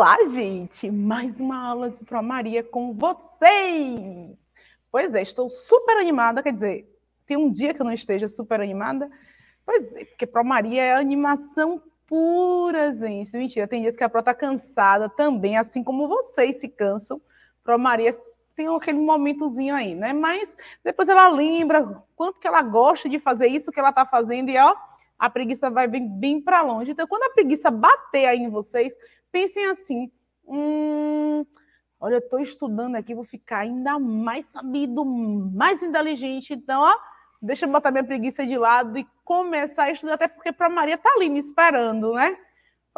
Olá, gente! Mais uma aula de Pro Maria com vocês! Pois é, estou super animada, quer dizer, tem um dia que eu não esteja super animada. Pois é, porque Pro Maria é animação pura, gente. Mentira, tem dias que a Pro tá cansada também, assim como vocês se cansam. Pro Maria tem aquele momentozinho aí, né? Mas depois ela lembra quanto que ela gosta de fazer isso que ela tá fazendo e ó, a preguiça vai bem, bem para longe. Então, quando a preguiça bater aí em vocês, pensem assim: hum, olha, eu estou estudando aqui, vou ficar ainda mais sabido, mais inteligente. Então, ó, deixa eu botar minha preguiça de lado e começar a estudar, até porque para Maria tá ali me esperando, né?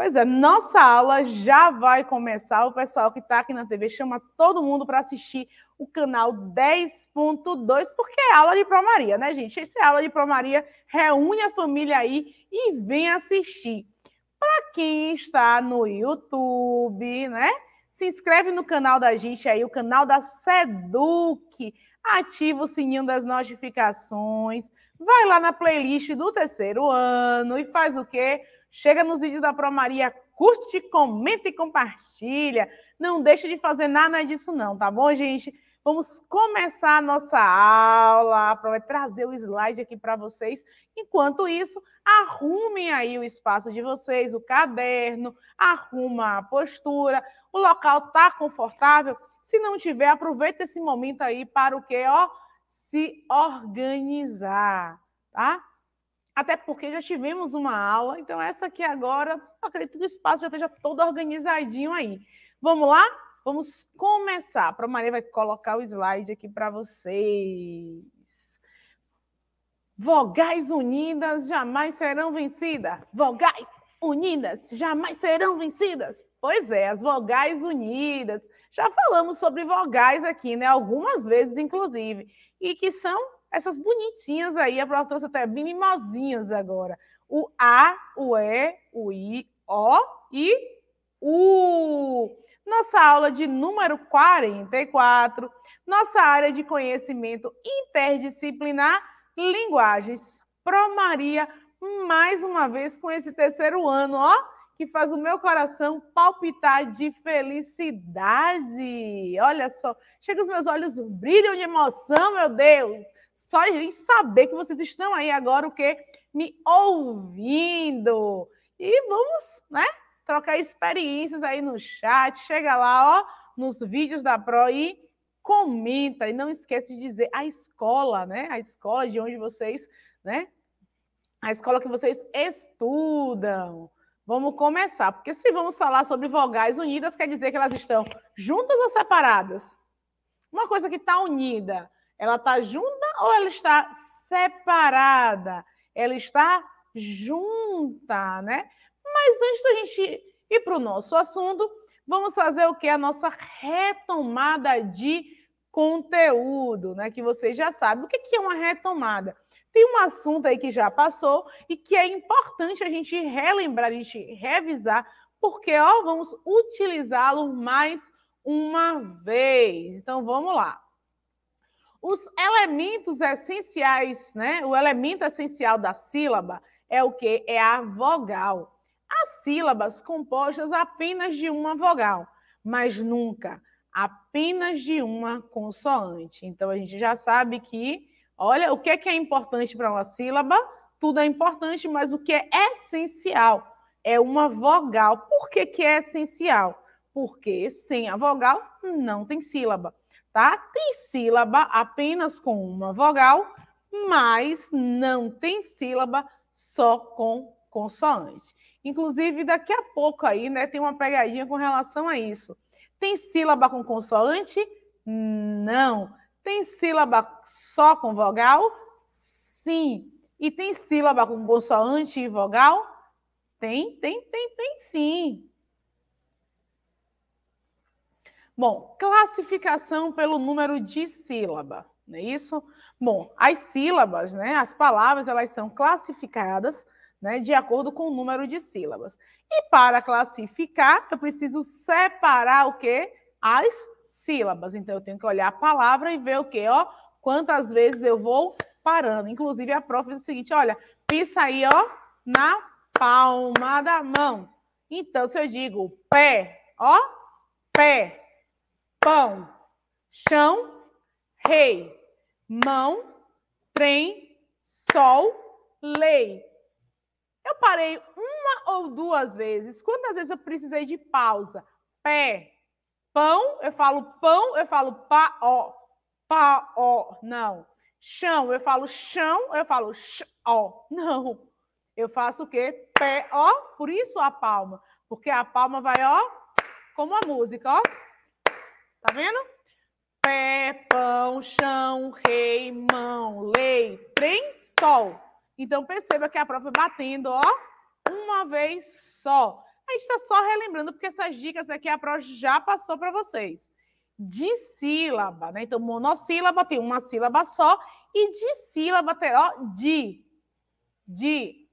Pois é, nossa aula já vai começar. O pessoal que está aqui na TV chama todo mundo para assistir o canal 10.2, porque é aula de Promaria, né, gente? Essa é aula de Promaria, reúne a família aí e vem assistir. Para quem está no YouTube, né? Se inscreve no canal da gente aí, o canal da Seduc. Ativa o sininho das notificações. Vai lá na playlist do terceiro ano e faz o quê? Chega nos vídeos da Pro Maria, curte, comenta e compartilha. Não deixa de fazer nada disso não, tá bom, gente? Vamos começar a nossa aula. vai trazer o slide aqui para vocês. Enquanto isso, arrumem aí o espaço de vocês, o caderno, arruma a postura. O local tá confortável? Se não tiver, aproveita esse momento aí para o quê? Ó, se organizar, tá? até porque já tivemos uma aula, então essa aqui agora, acredito que o espaço já esteja todo organizadinho aí. Vamos lá? Vamos começar. A Maria vai colocar o slide aqui para vocês. Vogais unidas jamais serão vencidas. Vogais unidas jamais serão vencidas. Pois é, as vogais unidas. Já falamos sobre vogais aqui, né? Algumas vezes, inclusive. E que são essas bonitinhas aí, a prova trouxe até bem mimosinhas agora. O A, o E, o I, O e U. Nossa aula de número 44, nossa área de conhecimento interdisciplinar, linguagens. Pro Maria, mais uma vez com esse terceiro ano, ó, que faz o meu coração palpitar de felicidade. Olha só, chega os meus olhos brilham de emoção, meu Deus. Só em saber que vocês estão aí agora o que me ouvindo. E vamos, né, trocar experiências aí no chat. Chega lá, ó, nos vídeos da Pro e comenta e não esquece de dizer a escola, né? A escola de onde vocês, né? A escola que vocês estudam. Vamos começar, porque se vamos falar sobre vogais unidas, quer dizer que elas estão juntas ou separadas? Uma coisa que está unida, ela está junto ou ela está separada? Ela está junta, né? Mas antes da gente ir para o nosso assunto, vamos fazer o que? A nossa retomada de conteúdo, né? Que vocês já sabem. O que é uma retomada? Tem um assunto aí que já passou e que é importante a gente relembrar, a gente revisar, porque ó, vamos utilizá-lo mais uma vez. Então vamos lá. Os elementos essenciais, né? O elemento essencial da sílaba é o que? É a vogal. As sílabas compostas apenas de uma vogal, mas nunca apenas de uma consoante. Então a gente já sabe que, olha, o que é, que é importante para uma sílaba? Tudo é importante, mas o que é essencial é uma vogal. Por que, que é essencial? Porque sem a vogal não tem sílaba tá? Tem sílaba apenas com uma vogal, mas não tem sílaba só com consoante. Inclusive, daqui a pouco aí, né, tem uma pegadinha com relação a isso. Tem sílaba com consoante? Não. Tem sílaba só com vogal? Sim. E tem sílaba com consoante e vogal? Tem, tem, tem, tem sim. Bom, classificação pelo número de sílaba, não é isso? Bom, as sílabas, né, as palavras, elas são classificadas né, de acordo com o número de sílabas. E para classificar, eu preciso separar o quê? As sílabas. Então, eu tenho que olhar a palavra e ver o quê? Ó, quantas vezes eu vou parando. Inclusive, a prof diz o seguinte, olha, pisa aí, ó, na palma da mão. Então, se eu digo pé, ó, pé, pão, chão, rei, mão, trem, sol, lei. Eu parei uma ou duas vezes. Quantas vezes eu precisei de pausa? Pé, pão, eu falo pão, eu falo pá, ó, pá, ó, não. Chão, eu falo chão, eu falo ch, ó, não. Eu faço o quê? Pé, ó, por isso a palma. Porque a palma vai, ó, como a música, ó. Tá vendo? Pé, pão, chão, rei, mão, lei, trem, sol. Então perceba que a prova é batendo, ó, uma vez só. A gente está só relembrando, porque essas dicas aqui a prova já passou para vocês. De sílaba, né? Então, monossílaba tem uma sílaba só, e de sílaba tem, ó, de. De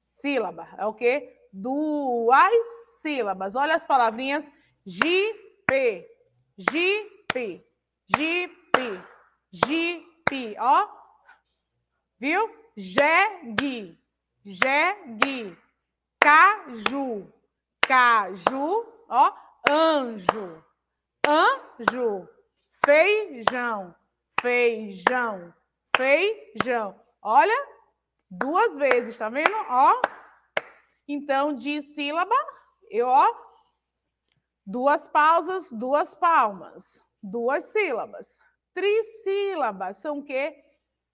sílaba. É o quê? Duas sílabas. Olha as palavrinhas. G, P, Jipe, jipe, jipe, ó. Viu? Jegue, jegue, caju, caju, ó. Anjo, anjo, feijão, feijão, feijão. Olha, duas vezes, tá vendo? Ó. Então, de sílaba, eu, ó, Duas pausas, duas palmas. Duas sílabas. Trissílabas são o quê?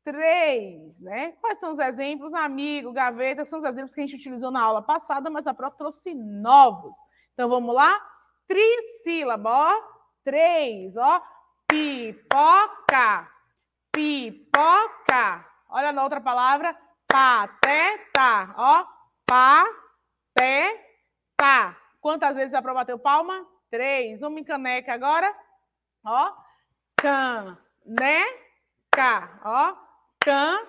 Três, né? Quais são os exemplos? Amigo, gaveta, são os exemplos que a gente utilizou na aula passada, mas a Pro trouxe novos. Então vamos lá? Trissílaba, ó. Três, ó. Pipoca. Pipoca. Olha na outra palavra. Pateta, ó. Pateta. Quantas vezes dá para bater o palma? Três. Vamos em caneca agora. Ó. Caneca. Ó. Caneca.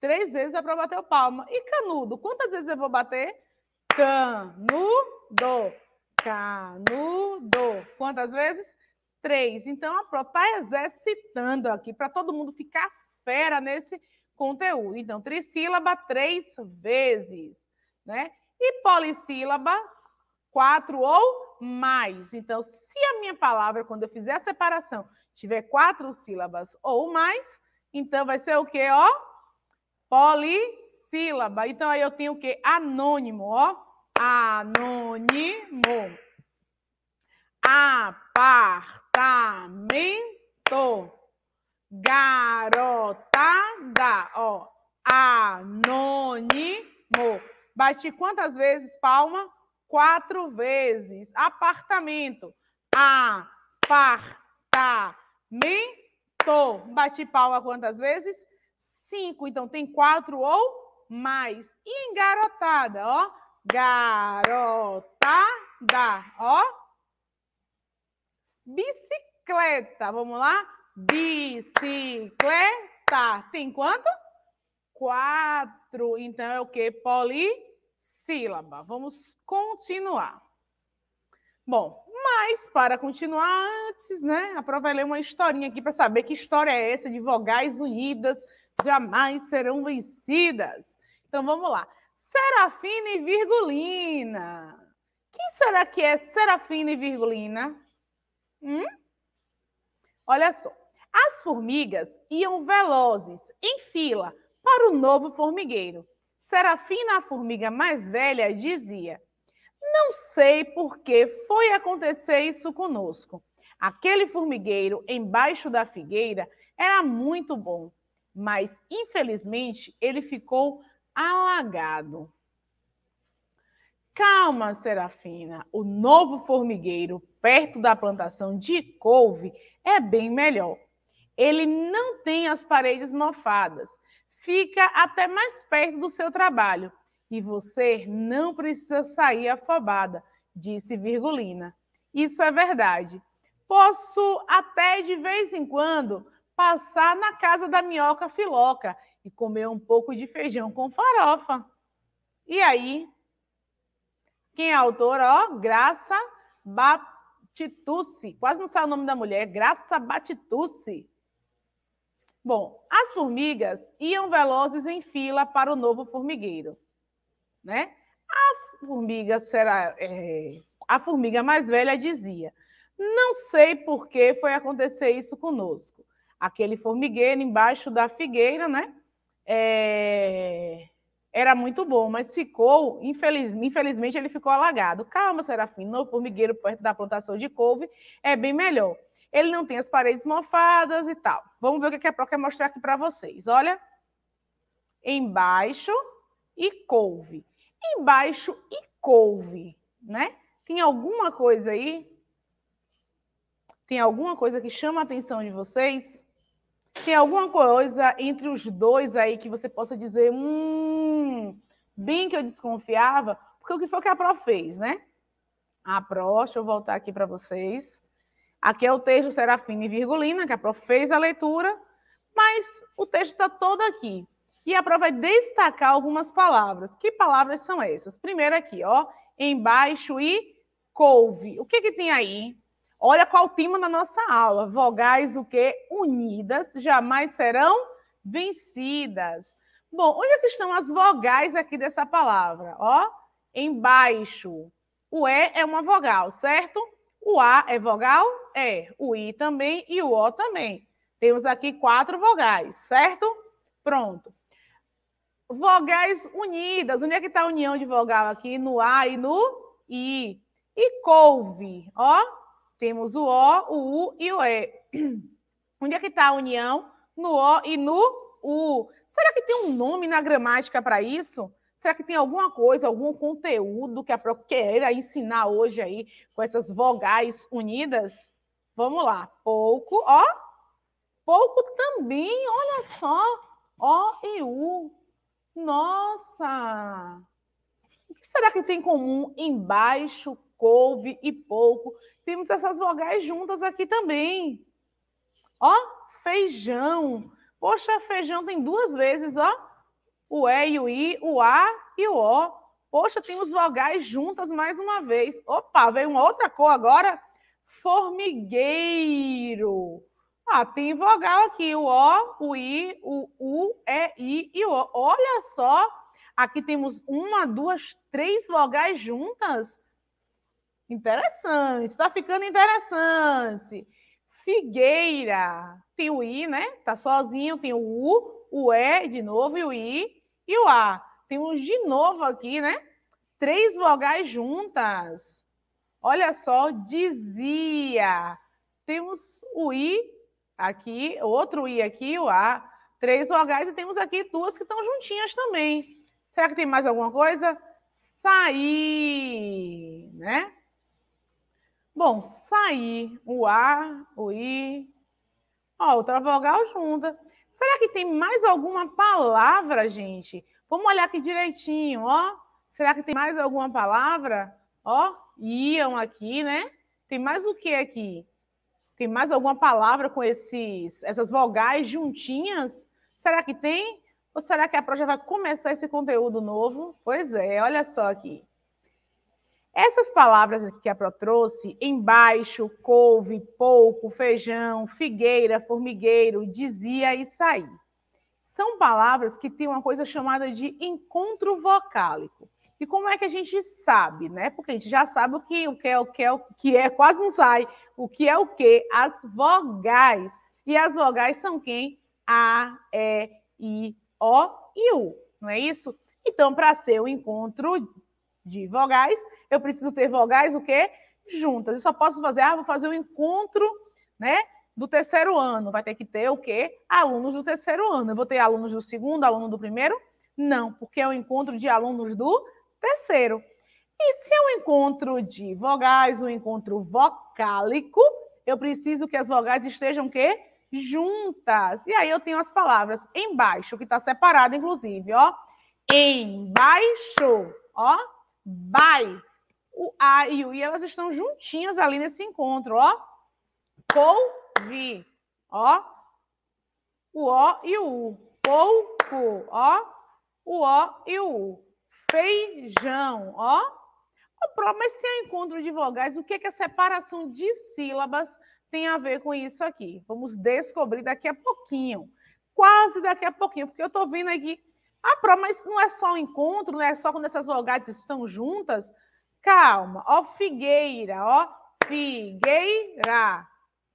Três vezes dá para bater o palma. E canudo? Quantas vezes eu vou bater? Canudo. Canudo. Quantas vezes? Três. Então, a Pro está exercitando aqui para todo mundo ficar fera nesse conteúdo. Então, trissílaba três vezes, né? E polissílaba, quatro ou mais. Então, se a minha palavra, quando eu fizer a separação, tiver quatro sílabas ou mais, então vai ser o quê, ó? Polissílaba. Então, aí eu tenho o quê? Anônimo, ó. Anônimo. Apartamento. Garotada, ó. Anônimo Bati quantas vezes palma? Quatro vezes. Apartamento. Apartamento. Bati palma quantas vezes? Cinco. Então tem quatro ou mais. E engarotada, ó. Garotada, ó. Bicicleta. Vamos lá? Bicicleta. Tem quanto? quatro. Então é o que? Polissílaba. Vamos continuar. Bom, mas para continuar antes, né? A prova ler é uma historinha aqui para saber que história é essa de vogais unidas jamais serão vencidas. Então vamos lá. Serafina e Virgulina. Quem será que é Serafina e Virgulina? Hum? Olha só. As formigas iam velozes, em fila, para o novo formigueiro. Serafina, a formiga mais velha, dizia: Não sei por que foi acontecer isso conosco. Aquele formigueiro embaixo da figueira era muito bom, mas infelizmente ele ficou alagado. Calma, Serafina, o novo formigueiro perto da plantação de couve é bem melhor. Ele não tem as paredes mofadas, fica até mais perto do seu trabalho. E você não precisa sair afobada, disse Virgulina. Isso é verdade. Posso até de vez em quando passar na casa da minhoca filoca e comer um pouco de feijão com farofa. E aí? Quem é a autora? Graça Batitucci. Quase não sai o nome da mulher. Graça Batitucci. Bom, as formigas iam velozes em fila para o novo formigueiro, né? A formiga será é, a formiga mais velha dizia: "Não sei por que foi acontecer isso conosco. Aquele formigueiro embaixo da figueira, né? É, era muito bom, mas ficou infeliz, infelizmente ele ficou alagado. Calma, Serafim, novo formigueiro perto da plantação de couve é bem melhor." Ele não tem as paredes mofadas e tal. Vamos ver o que a Pro quer mostrar aqui para vocês. Olha, embaixo e couve. Embaixo e couve, né? Tem alguma coisa aí? Tem alguma coisa que chama a atenção de vocês? Tem alguma coisa entre os dois aí que você possa dizer, hum, bem que eu desconfiava? Porque o que foi que a Pro fez, né? A Pro, deixa eu voltar aqui para vocês. Aqui é o texto Serafina e Virgulina, que a prof fez a leitura, mas o texto está todo aqui. E a prova vai destacar algumas palavras. Que palavras são essas? Primeiro aqui, ó, embaixo e couve. O que que tem aí? Olha qual o tema da nossa aula. Vogais o quê? Unidas jamais serão vencidas. Bom, onde é que estão as vogais aqui dessa palavra? Ó, embaixo. O E é uma vogal, certo? O A é vogal? É. O I também e o O também. Temos aqui quatro vogais, certo? Pronto. Vogais unidas. Onde é que está a união de vogal aqui? No A e no I. E couve, ó. Temos o O, o U e o E. Onde é que está a união? No O e no U. Será que tem um nome na gramática para isso? Será que tem alguma coisa, algum conteúdo que a Pro queira ensinar hoje aí com essas vogais unidas? Vamos lá. Pouco, ó. Pouco também, olha só. O e U. Nossa! O que será que tem em comum embaixo, couve e pouco? Temos essas vogais juntas aqui também. Ó, feijão. Poxa, feijão tem duas vezes, ó o E e o I, o A e o O. Poxa, tem os vogais juntas mais uma vez. Opa, veio uma outra cor agora. Formigueiro. Ah, tem vogal aqui, o O, o I, o U, E, I e o O. Olha só, aqui temos uma, duas, três vogais juntas. Interessante, está ficando interessante. Figueira, tem o I, né? Tá sozinho, tem o U, o E de novo, e o I e o A. Temos de novo aqui, né? Três vogais juntas. Olha só, dizia. Temos o I aqui, outro I aqui, o A. Três vogais e temos aqui duas que estão juntinhas também. Será que tem mais alguma coisa? Sair, né? Bom, sair, o A, o I, ó, outra vogal junta. Será que tem mais alguma palavra, gente? Vamos olhar aqui direitinho, ó. Será que tem mais alguma palavra? Ó, iam aqui, né? Tem mais o que aqui? Tem mais alguma palavra com esses, essas vogais juntinhas? Será que tem? Ou será que a Pro já vai começar esse conteúdo novo? Pois é, olha só aqui. Essas palavras aqui que a Pro trouxe, embaixo, couve, pouco, feijão, figueira, formigueiro, dizia e saí. São palavras que têm uma coisa chamada de encontro vocálico. E como é que a gente sabe, né? Porque a gente já sabe o que, o que é, o que é, o que é, quase não sai, o que é o que, as vogais. E as vogais são quem? A, E, I, O e U, não é isso? Então, para ser o um encontro de vogais, eu preciso ter vogais o quê? Juntas. Eu só posso fazer, ah, vou fazer o um encontro, né? Do terceiro ano. Vai ter que ter o quê? Alunos do terceiro ano. Eu vou ter alunos do segundo, aluno do primeiro? Não, porque é o um encontro de alunos do terceiro. E se é um encontro de vogais, um encontro vocálico, eu preciso que as vogais estejam o quê? Juntas. E aí eu tenho as palavras embaixo, que está separada, inclusive, ó. Embaixo, ó bai, O A e o I, elas estão juntinhas ali nesse encontro, ó. Couve, ó. O O e o U. Pouco, ó. O O e o U. Feijão, ó. Mas se é um encontro de vogais, o que, é que a separação de sílabas tem a ver com isso aqui? Vamos descobrir daqui a pouquinho. Quase daqui a pouquinho, porque eu estou vendo aqui ah, pró, mas não é só um encontro, não é só quando essas vogais estão juntas? Calma, ó, figueira, ó, figueira.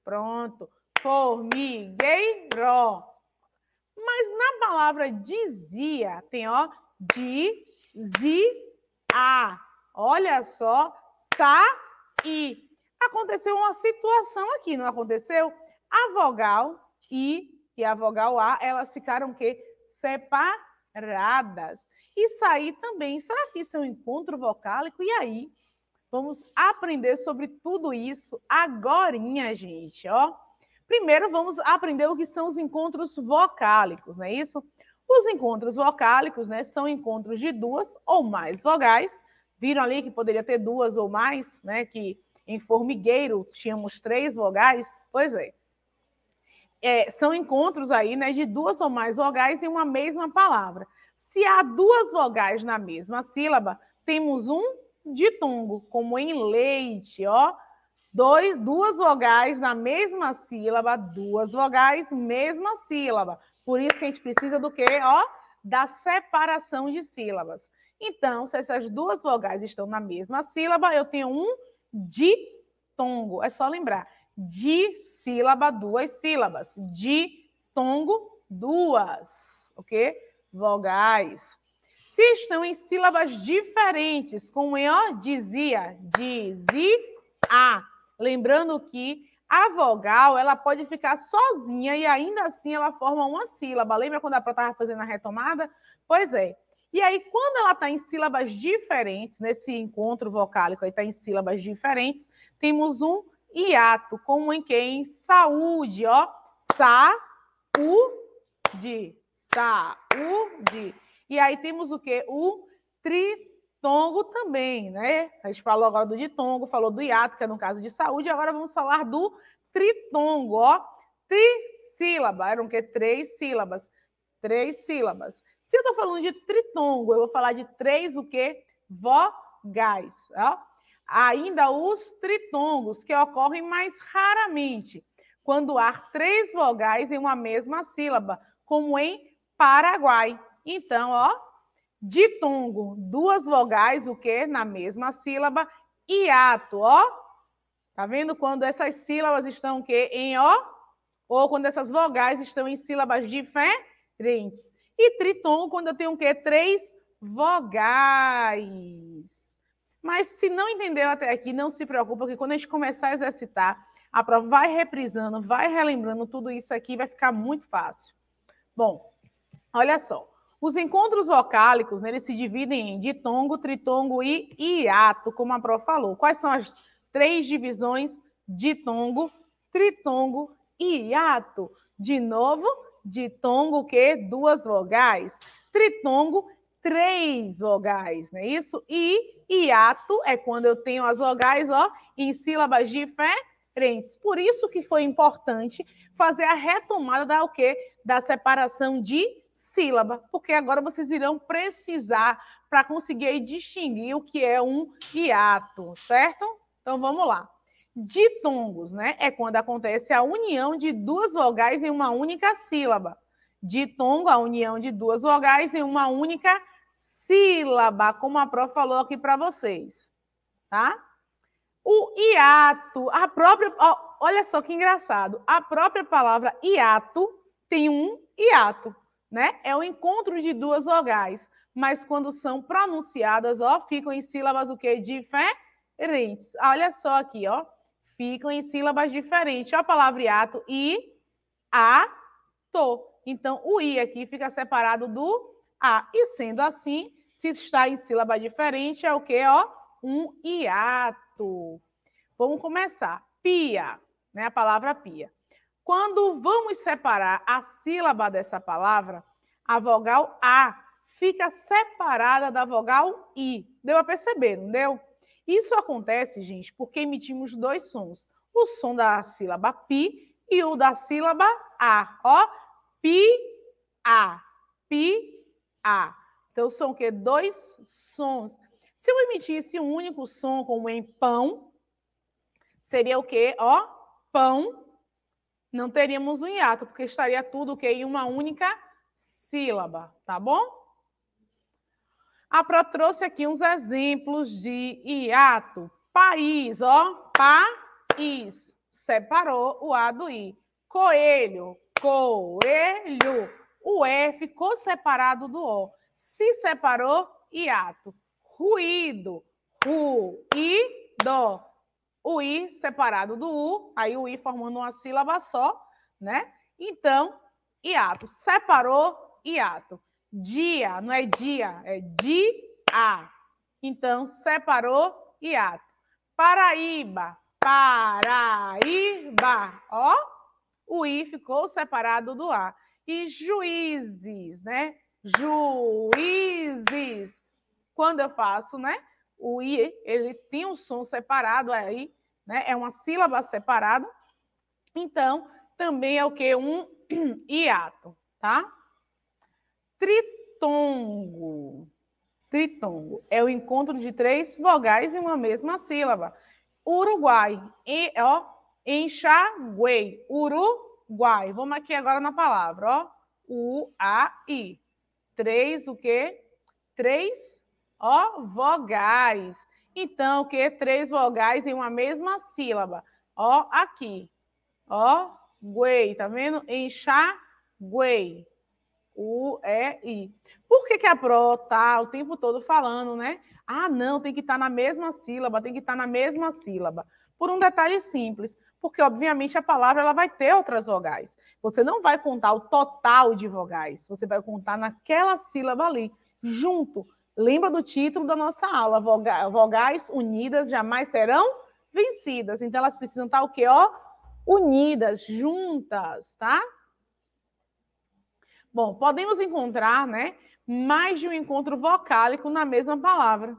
Pronto, formigueiro. Mas na palavra dizia, tem ó, di, zi, a. Olha só, sa, i. Aconteceu uma situação aqui, não aconteceu? A vogal i e a vogal a, elas ficaram que separadas Radas. Isso aí também, será que isso é um encontro vocálico? E aí, vamos aprender sobre tudo isso agorinha, gente, ó. Primeiro, vamos aprender o que são os encontros vocálicos, não é isso? Os encontros vocálicos, né, são encontros de duas ou mais vogais. Viram ali que poderia ter duas ou mais, né, que em formigueiro tínhamos três vogais? Pois é é, são encontros aí, né, de duas ou mais vogais em uma mesma palavra. Se há duas vogais na mesma sílaba, temos um ditongo, como em leite, ó. Dois, duas vogais na mesma sílaba, duas vogais, mesma sílaba. Por isso que a gente precisa do quê? Ó, da separação de sílabas. Então, se essas duas vogais estão na mesma sílaba, eu tenho um ditongo. É só lembrar de sílaba duas sílabas. tongo duas, ok? Vogais. Se estão em sílabas diferentes, como eu dizia, dizia. Ah, lembrando que a vogal, ela pode ficar sozinha e ainda assim ela forma uma sílaba. Lembra quando a Pró estava fazendo a retomada? Pois é. E aí, quando ela está em sílabas diferentes, nesse encontro vocálico aí está em sílabas diferentes, temos um Iato, como em quem? Saúde, ó. Sa-u-de. Saúde. E aí temos o quê? O tritongo também, né? A gente falou agora do ditongo, falou do hiato, que é no caso de saúde, agora vamos falar do tritongo, ó. Trissílaba, eram o quê? Três sílabas. Três sílabas. Se eu estou falando de tritongo, eu vou falar de três o quê? Vogais, ó ainda os tritongos, que ocorrem mais raramente, quando há três vogais em uma mesma sílaba, como em Paraguai. Então, ó, ditongo, duas vogais, o quê? Na mesma sílaba, ato, ó. Tá vendo quando essas sílabas estão o quê? Em ó, ou quando essas vogais estão em sílabas diferentes. E tritongo, quando eu tenho o quê? Três vogais. Mas se não entendeu até aqui, não se preocupa, que quando a gente começar a exercitar, a prova vai reprisando, vai relembrando tudo isso aqui, vai ficar muito fácil. Bom, olha só. Os encontros vocálicos, né, eles se dividem em ditongo, tritongo e hiato, como a prova falou. Quais são as três divisões? Ditongo, tritongo e hiato. De novo, ditongo que duas vogais, tritongo três vogais, não é isso? E hiato é quando eu tenho as vogais ó, em sílabas diferentes. Por isso que foi importante fazer a retomada da o quê? Da separação de sílaba, porque agora vocês irão precisar para conseguir distinguir o que é um hiato, certo? Então vamos lá. Ditongos, né? É quando acontece a união de duas vogais em uma única sílaba. Ditongo, a união de duas vogais em uma única sílaba, como a Pro falou aqui para vocês, tá? O hiato, a própria, olha só que engraçado, a própria palavra hiato tem um hiato, né? É o encontro de duas vogais, mas quando são pronunciadas, ó, ficam em sílabas o quê? Diferentes. Olha só aqui, ó, ficam em sílabas diferentes. Ó a palavra hiato, i, a, to. Então, o i aqui fica separado do a. E sendo assim, se está em sílaba diferente, é o quê? Ó, um hiato. Vamos começar. Pia, né? A palavra pia. Quando vamos separar a sílaba dessa palavra, a vogal A fica separada da vogal I. Deu a perceber, não deu? Isso acontece, gente, porque emitimos dois sons. O som da sílaba pi e o da sílaba A. Ó, pi, A, pi, a. Então são o quê? Dois sons. Se eu emitisse um único som como em pão, seria o quê? Ó, pão. Não teríamos um hiato, porque estaria tudo o quê? Em uma única sílaba, tá bom? A Pró trouxe aqui uns exemplos de hiato. País, ó, país. Separou o A do I. Coelho, coelho o E ficou separado do O. Se separou, hiato. Ruído, ru, i, do. O i separado do u, aí o i formando uma sílaba só, né? Então, hiato. Separou, hiato. Dia, não é dia, é dia. Então, separou, hiato. Paraíba, Paraíba. Ó, o i ficou separado do a e juízes, né? Juízes. Quando eu faço, né? O i, ele tem um som separado aí, né? É uma sílaba separada. Então, também é o que um hiato, tá? Tritongo. Tritongo é o encontro de três vogais em uma mesma sílaba. Uruguai, e, ó, enxaguei, Uruguai. Guai, Vamos aqui agora na palavra, ó. U, A, I. Três, o quê? Três, ó, vogais. Então, o quê? Três vogais em uma mesma sílaba. Ó, aqui. Ó, guei, tá vendo? Enxaguei. U, E, I. Por que, que a Pro tá o tempo todo falando, né? Ah, não, tem que estar tá na mesma sílaba, tem que estar tá na mesma sílaba. Por um detalhe simples porque obviamente a palavra ela vai ter outras vogais. Você não vai contar o total de vogais, você vai contar naquela sílaba ali, junto. Lembra do título da nossa aula, vogais unidas jamais serão vencidas. Então elas precisam estar o quê? Ó, unidas, juntas, tá? Bom, podemos encontrar, né, mais de um encontro vocálico na mesma palavra.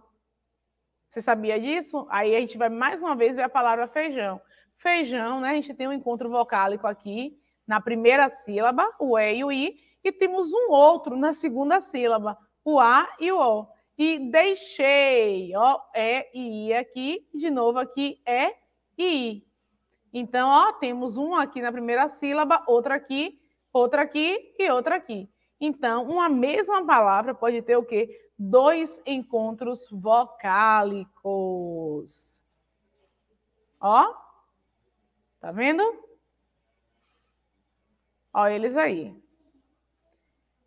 Você sabia disso? Aí a gente vai mais uma vez ver a palavra feijão feijão, né? A gente tem um encontro vocálico aqui na primeira sílaba, o E e o I, e temos um outro na segunda sílaba, o A e o O. E deixei, ó, E e I aqui, de novo aqui, E e I. Então, ó, temos um aqui na primeira sílaba, outro aqui, outro aqui e outro aqui. Então, uma mesma palavra pode ter o quê? Dois encontros vocálicos. Ó, Tá vendo? Olha eles aí.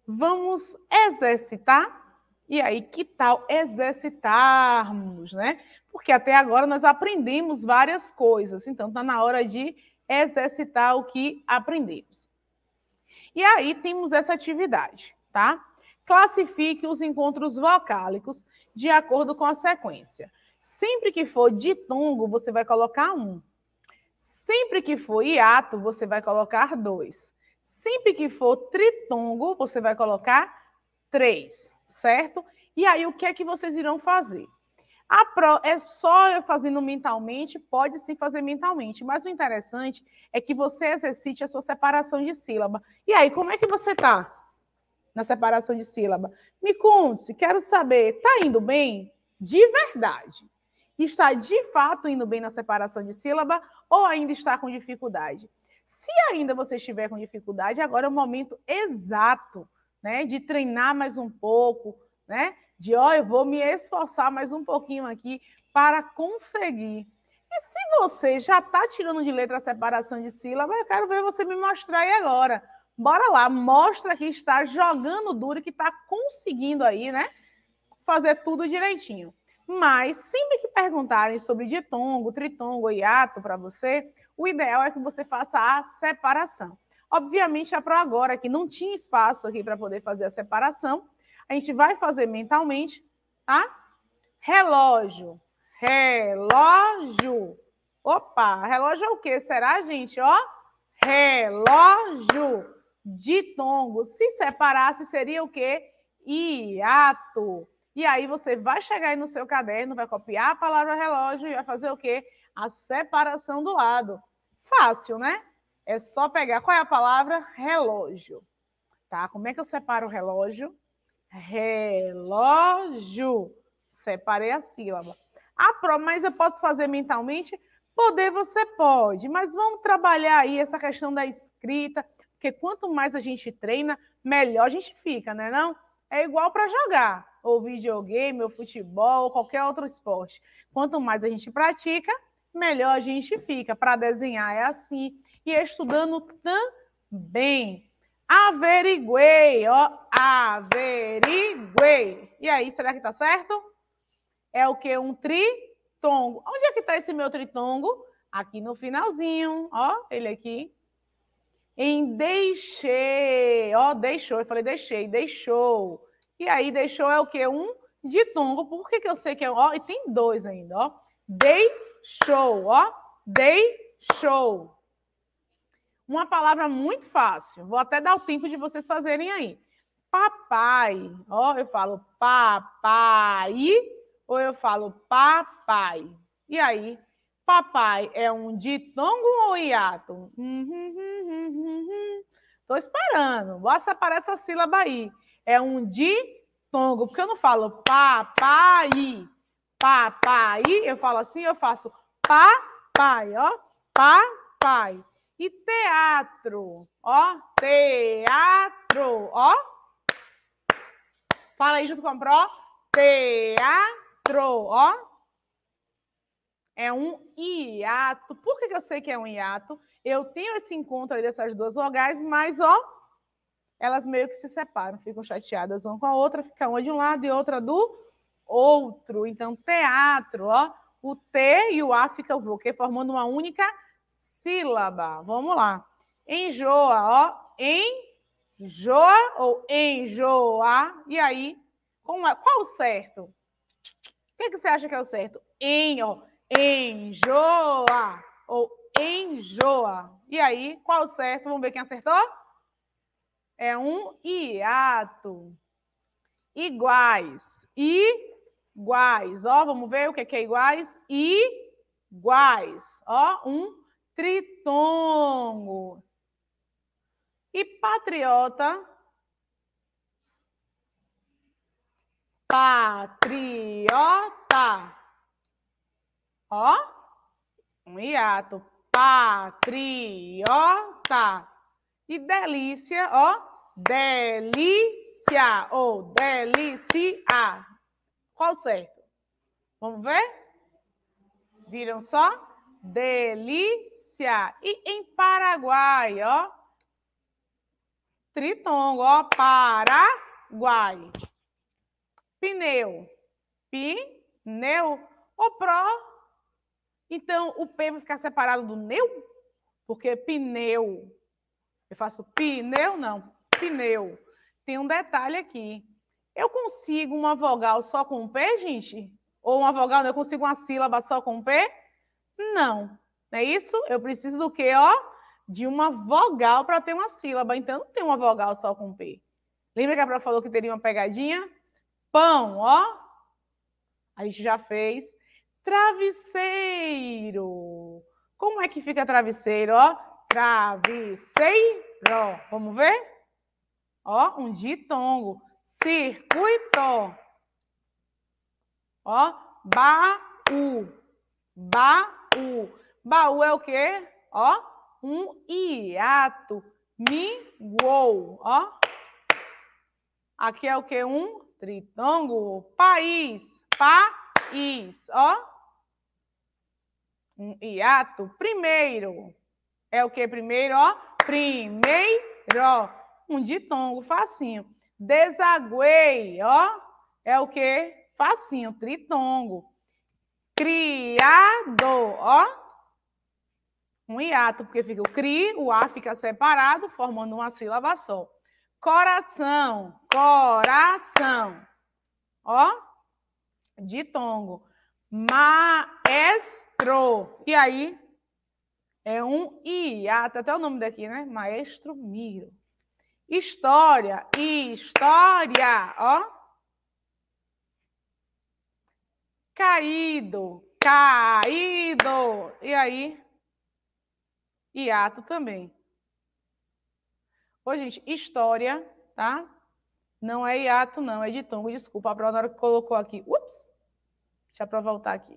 Vamos exercitar. E aí, que tal exercitarmos, né? Porque até agora nós aprendemos várias coisas, então está na hora de exercitar o que aprendemos. E aí temos essa atividade, tá? Classifique os encontros vocálicos de acordo com a sequência. Sempre que for ditongo, você vai colocar um. Sempre que for hiato, você vai colocar dois. Sempre que for tritongo, você vai colocar três, certo? E aí, o que é que vocês irão fazer? A pro é só eu fazendo mentalmente, pode sim fazer mentalmente, mas o interessante é que você exercite a sua separação de sílaba. E aí, como é que você tá na separação de sílaba? Me conte, quero saber, tá indo bem? De verdade está de fato indo bem na separação de sílaba ou ainda está com dificuldade. Se ainda você estiver com dificuldade, agora é o momento exato, né, de treinar mais um pouco, né? De ó, oh, eu vou me esforçar mais um pouquinho aqui para conseguir. E se você já está tirando de letra a separação de sílaba, eu quero ver você me mostrar aí agora. Bora lá, mostra que está jogando duro, que está conseguindo aí, né? Fazer tudo direitinho. Mas sempre que perguntarem sobre ditongo, tritongo e ato para você, o ideal é que você faça a separação. Obviamente, a é Pro agora, que não tinha espaço aqui para poder fazer a separação, a gente vai fazer mentalmente, tá? Relógio. Relógio. Opa, relógio é o que? Será, gente? Ó, relógio. Ditongo. Se separasse, seria o quê? Hiato. E aí você vai chegar aí no seu caderno, vai copiar a palavra relógio e vai fazer o quê? A separação do lado. Fácil, né? É só pegar. Qual é a palavra? Relógio. Tá? Como é que eu separo o relógio? Relógio. Separei a sílaba. Ah, Pro, mas eu posso fazer mentalmente? Poder você pode, mas vamos trabalhar aí essa questão da escrita, porque quanto mais a gente treina, melhor a gente fica, né não? é igual para jogar, ou videogame, ou futebol, ou qualquer outro esporte. Quanto mais a gente pratica, melhor a gente fica. Para desenhar é assim. E estudando também. Averiguei, ó. Averiguei. E aí, será que tá certo? É o que? Um tritongo. Onde é que tá esse meu tritongo? Aqui no finalzinho, ó, ele aqui em deixei, ó, oh, deixou, eu falei deixei, deixou. E aí deixou é o que? Um ditongo. Por que, que eu sei que é ó? Oh, e tem dois ainda, ó. Deixou, ó. Deixou. Uma palavra muito fácil. Vou até dar o tempo de vocês fazerem aí. Papai, ó, eu falo papai ou eu falo papai. E aí, Papai é um ditongo ou hiato? Hum, hum, hum, esperando. Bota separar essa sílaba aí. É um ditongo, porque eu não falo papai. Papai, eu falo assim, eu faço papai, ó. Papai. E teatro, ó. Teatro, ó. Fala aí junto com a pró. Teatro, ó. É um hiato. Por que, que eu sei que é um hiato? Eu tenho esse encontro dessas duas vogais, mas ó, elas meio que se separam, ficam chateadas uma com a outra, fica uma de um lado e outra do outro. Então, teatro, ó, o T e o A fica o quê? Formando uma única sílaba. Vamos lá. Enjoa, ó, enjoa ou enjoa. E aí, qual, qual o certo? O que, que você acha que é o certo? Em, ó, Enjoa ou enjoa. E aí, qual o certo? Vamos ver quem acertou? É um hiato. Iguais. Iguais. Ó, vamos ver o que é, que é iguais. Iguais. Ó, um tritongo. E patriota. Patriota. Ó. Um hiato. Patriota. E delícia, ó. Delícia ou delícia. Qual certo? Vamos ver? Viram só? Delícia. E em Paraguai, ó. Tritongo, ó. Paraguai. Pneu. Pneu. O pró então, o P vai ficar separado do neu, porque pneu. Eu faço pneu, não, pneu. Tem um detalhe aqui. Eu consigo uma vogal só com um P, gente? Ou uma vogal, não, eu consigo uma sílaba só com um P? Não. Não é isso? Eu preciso do quê, ó? De uma vogal para ter uma sílaba. Então, não tem uma vogal só com P. Lembra que a Pró falou que teria uma pegadinha? Pão, ó. A gente já fez. Travesseiro. Como é que fica travesseiro, ó? Travesseiro. Vamos ver? Ó, um ditongo. Circuito. Ó, baú. Baú. Baú é o quê? Ó, um hiato. Mingou. Ó. Aqui é o quê? Um tritongo. País. País. Ó um hiato. Primeiro. É o que primeiro, ó? Primeiro. Um ditongo, facinho. Desaguei, ó. É o que? Facinho, tritongo. Criado, ó. Um hiato, porque fica o cri, o A fica separado, formando uma sílaba só. Coração, coração. Ó, ditongo. Maestro. E aí? É um hiato, ah, tá até o nome daqui, né? Maestro Miro. História, história, ó. Caído, caído. E aí? Hiato também. Ô, gente, história, tá? Não é hiato, não, é de tongo. desculpa. A Pronora colocou aqui. Ups! Deixa para voltar aqui.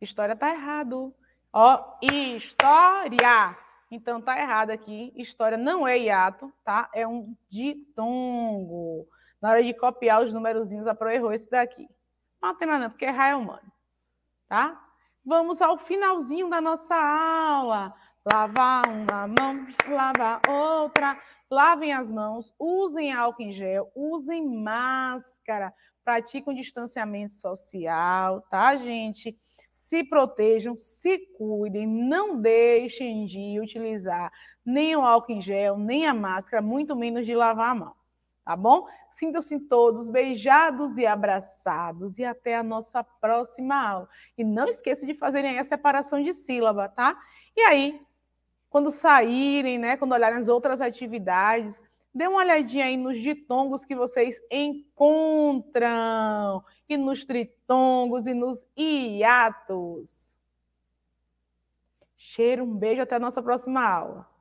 História tá errado. Ó, história. Então tá errado aqui. História não é hiato, tá? É um ditongo. Na hora de copiar os numerozinhos, a Pro errou esse daqui. Não tem nada, porque errar é humano, tá? Vamos ao finalzinho da nossa aula. Lavar uma mão, lavar outra. Lavem as mãos, usem álcool em gel, usem máscara pratiquem um distanciamento social, tá, gente? Se protejam, se cuidem, não deixem de utilizar nem o álcool em gel, nem a máscara, muito menos de lavar a mão, tá bom? Sintam-se todos beijados e abraçados e até a nossa próxima aula. E não esqueça de fazerem a separação de sílaba, tá? E aí, quando saírem, né, quando olharem as outras atividades, Dê uma olhadinha aí nos ditongos que vocês encontram, e nos tritongos, e nos hiatos. Cheiro, um beijo, até a nossa próxima aula.